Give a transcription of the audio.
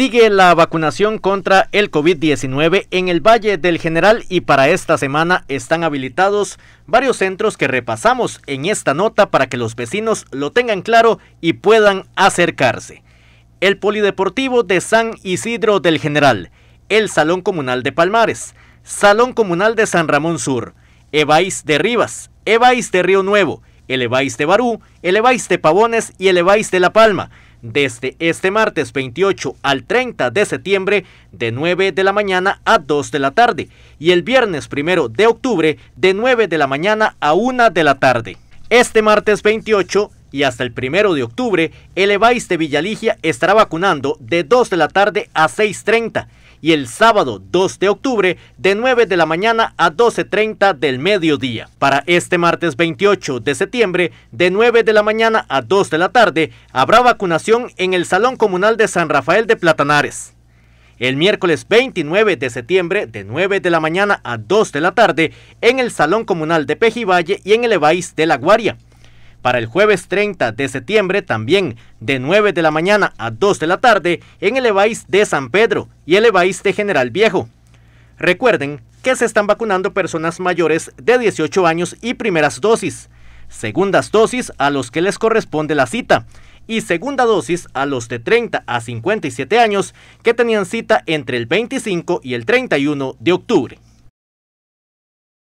Sigue la vacunación contra el COVID-19 en el Valle del General y para esta semana están habilitados varios centros que repasamos en esta nota para que los vecinos lo tengan claro y puedan acercarse. El Polideportivo de San Isidro del General, el Salón Comunal de Palmares, Salón Comunal de San Ramón Sur, Evais de Rivas, Evais de Río Nuevo, el Evais de Barú, el Evais de Pavones y el Evais de La Palma desde este martes 28 al 30 de septiembre de 9 de la mañana a 2 de la tarde y el viernes 1 de octubre de 9 de la mañana a 1 de la tarde. Este martes 28 y hasta el primero de octubre, el EVAIS de Villaligia estará vacunando de 2 de la tarde a 6.30 y el sábado 2 de octubre de 9 de la mañana a 12.30 del mediodía. Para este martes 28 de septiembre de 9 de la mañana a 2 de la tarde habrá vacunación en el Salón Comunal de San Rafael de Platanares. El miércoles 29 de septiembre de 9 de la mañana a 2 de la tarde en el Salón Comunal de Pejivalle y en el Ebaís de La Guaria. Para el jueves 30 de septiembre, también de 9 de la mañana a 2 de la tarde, en el EBAIS de San Pedro y el EBAIS de General Viejo. Recuerden que se están vacunando personas mayores de 18 años y primeras dosis, segundas dosis a los que les corresponde la cita y segunda dosis a los de 30 a 57 años que tenían cita entre el 25 y el 31 de octubre.